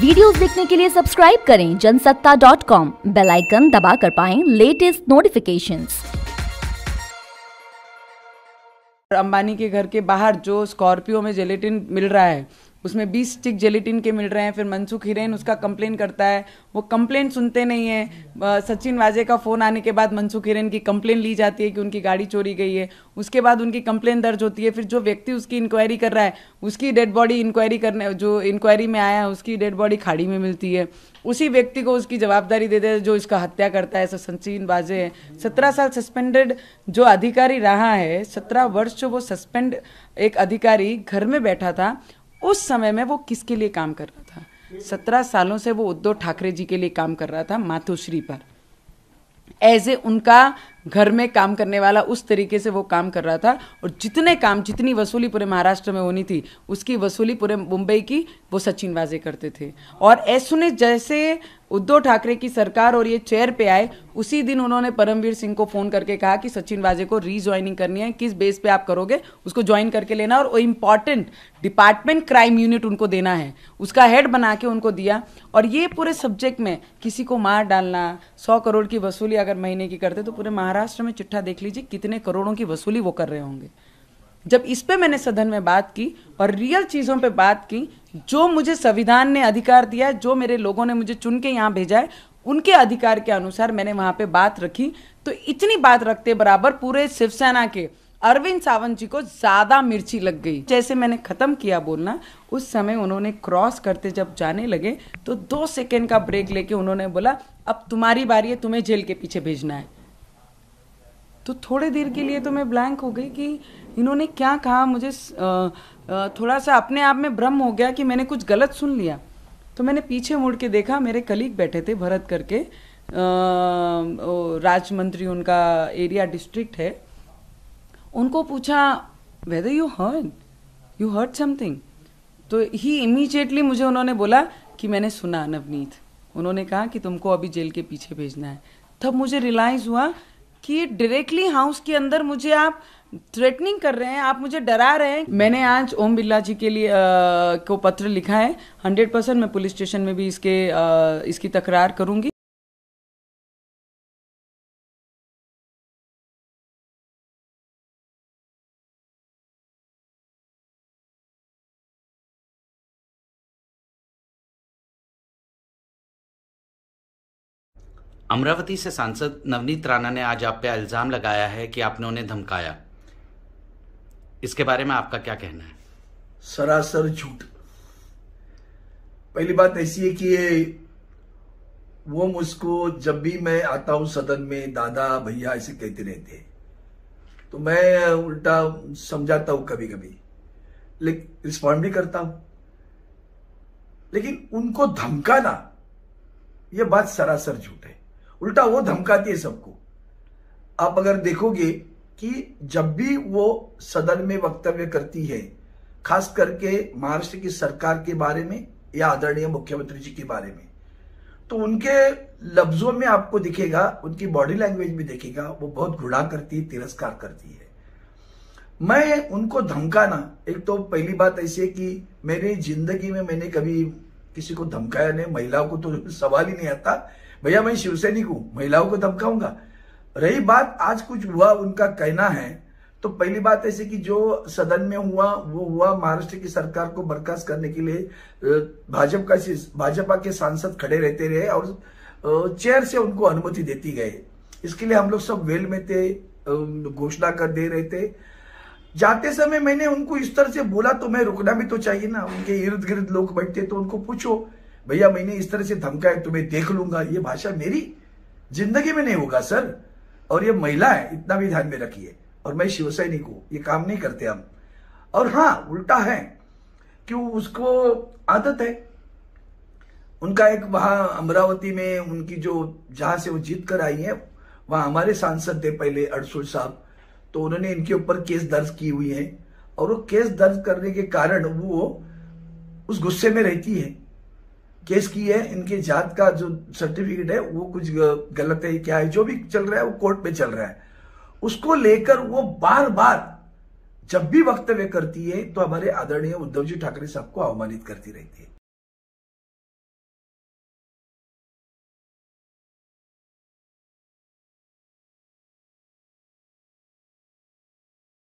videos देखने के लिए सब्सक्राइब करें जनसत्ता डॉट कॉम बेलाइकन दबा कर पाए लेटेस्ट नोटिफिकेशन अंबानी के घर के बाहर जो स्कॉर्पियो में जेलेटिन मिल रहा है उसमें बीस स्टिक जेलेटिन के मिल रहे हैं फिर मनसुख हिरेन उसका कंप्लेन करता है वो कंप्लेन सुनते नहीं है सचिन वाजे का फ़ोन आने के बाद मनसुख हिरेन की कंप्लेन ली जाती है कि उनकी गाड़ी चोरी गई है उसके बाद उनकी कंप्लेन दर्ज होती है फिर जो व्यक्ति उसकी इंक्वायरी कर रहा है उसकी डेड बॉडी इंक्वायरी करने जो इंक्वायरी में आया है उसकी डेड बॉडी खाड़ी में मिलती है उसी व्यक्ति को उसकी जवाबदारी देते हैं जो इसका हत्या करता है सचिन वाजे है सत्रह साल सस्पेंडेड जो अधिकारी रहा है सत्रह वर्ष जो वो सस्पेंड एक अधिकारी घर में बैठा था उस समय में वो किसके लिए काम कर रहा था सत्रह सालों से वो उद्धव ठाकरे जी के लिए काम कर रहा था मातोश्री पर एज ए उनका घर में काम करने वाला उस तरीके से वो काम कर रहा था और जितने काम जितनी वसूली पूरे महाराष्ट्र में होनी थी उसकी वसूली पूरे मुंबई की वो सचिन वाजे करते थे और ऐसुने जैसे उद्धव ठाकरे की सरकार और ये चेयर पे आए उसी दिन उन्होंने परमवीर सिंह को फोन करके कहा कि सचिन वाजे को रीज्वाइनिंग करनी है किस बेस पे आप करोगे उसको ज्वाइन करके लेना और वो इम्पॉर्टेंट डिपार्टमेंट क्राइम यूनिट उनको देना है उसका हेड बना के उनको दिया और ये पूरे सब्जेक्ट में किसी को मार डालना सौ करोड़ की वसूली अगर महीने की करते तो पूरे महाराष्ट्र महाराष्ट्र में चिट्ठा देख लीजिए कितने करोड़ों की वसूली वो कर रहे होंगे जब इस पे मैंने सदन में बात की और रियल चीज़ों पे बात की जो मुझे संविधान ने अधिकार दिया है जो मेरे लोगों ने मुझे चुन के यहाँ भेजा है उनके अधिकार के अनुसार मैंने वहां पे बात रखी तो इतनी बात रखते बराबर पूरे शिवसेना के अरविंद सावंत जी को ज़्यादा मिर्ची लग गई जैसे मैंने ख़त्म किया बोलना उस समय उन्होंने क्रॉस करते जब जाने लगे तो दो सेकेंड का ब्रेक लेके उन्होंने बोला अब तुम्हारी बारी है तुम्हें जेल के पीछे भेजना है तो थोड़े देर के लिए तो मैं ब्लैंक हो गई कि इन्होंने क्या कहा मुझे थोड़ा सा अपने आप में भ्रम हो गया कि मैंने कुछ गलत सुन लिया तो मैंने पीछे मुड़ के देखा मेरे कलीग बैठे थे भरत करके राजमंत्री उनका एरिया डिस्ट्रिक्ट है उनको पूछा whether you heard you heard something तो ही इमीजिएटली मुझे उन्होंने बोला कि मैंने सुना नवनीत उन्होंने कहा कि तुमको अभी जेल के पीछे भेजना है तब मुझे रिलाइज हुआ कि डायरेक्टली हाउस के अंदर मुझे आप थ्रेटनिंग कर रहे हैं आप मुझे डरा रहे हैं मैंने आज ओम बिरला जी के लिए आ, को पत्र लिखा है हंड्रेड परसेंट मैं पुलिस स्टेशन में भी इसके आ, इसकी तकरार करूंगी अमरावती से सांसद नवनीत राणा ने आज आप पे इल्ज़ाम लगाया है कि आपने उन्हें धमकाया इसके बारे में आपका क्या कहना है सरासर झूठ पहली बात ऐसी है कि वो मुझको जब भी मैं आता हूं सदन में दादा भैया ऐसे कहते रहते हैं तो मैं उल्टा समझाता हूं कभी कभी रिस्पॉन्ड भी करता हूं लेकिन उनको धमकाना यह बात सरासर झूठ है उल्टा वो धमकाती है सबको आप अगर देखोगे कि जब भी वो सदन में वक्तव्य करती है खास करके महाराष्ट्र की सरकार के बारे में या आदरणीय मुख्यमंत्री जी के बारे में तो उनके लफ्जों में आपको दिखेगा उनकी बॉडी लैंग्वेज भी दिखेगा वो बहुत घुड़ा करती है तिरस्कार करती है मैं उनको धमकाना एक तो पहली बात ऐसी है कि मेरी जिंदगी में मैंने कभी किसी को धमकाया नहीं महिलाओं को तो सवाल ही नहीं आता भैया मैं शिवसैनिक हूं महिलाओं को धमकाऊंगा रही बात आज कुछ हुआ उनका कहना है तो पहली बात ऐसे कि जो सदन में हुआ वो हुआ महाराष्ट्र की सरकार को बर्खास्त करने के लिए भाजपा का भाजपा के सांसद खड़े रहते रहे और चेयर से उनको अनुमति देती गई इसके लिए हम लोग सब वेल में थे घोषणा कर दे रहे थे जाते समय मैंने उनको इस तरह से बोला तो मैं रुकना भी तो चाहिए ना उनके इर्द गिर्द लोग बैठते तो उनको पूछो भैया मैंने इस तरह से धमका है तुम्हें देख लूंगा ये भाषा मेरी जिंदगी में नहीं होगा सर और ये महिला है इतना भी ध्यान में रखिए और मैं शिवसैनिक हूं ये काम नहीं करते हम और हाँ उल्टा है कि उसको आदत है उनका एक वहां अमरावती में उनकी जो जहां से वो जीत कर आई है वहां हमारे सांसद थे पहले अड़सुल साहब तो उन्होंने इनके ऊपर केस दर्ज की हुई है और वो केस दर्ज करने के कारण वो उस गुस्से में रहती है केस की है इनके जात का जो सर्टिफिकेट है वो कुछ गलत है क्या है जो भी चल रहा है वो कोर्ट में चल रहा है उसको लेकर वो बार बार जब भी वक्तव्य करती है तो हमारे आदरणीय उद्धव जी ठाकरे साहब को अवमानित करती रहती है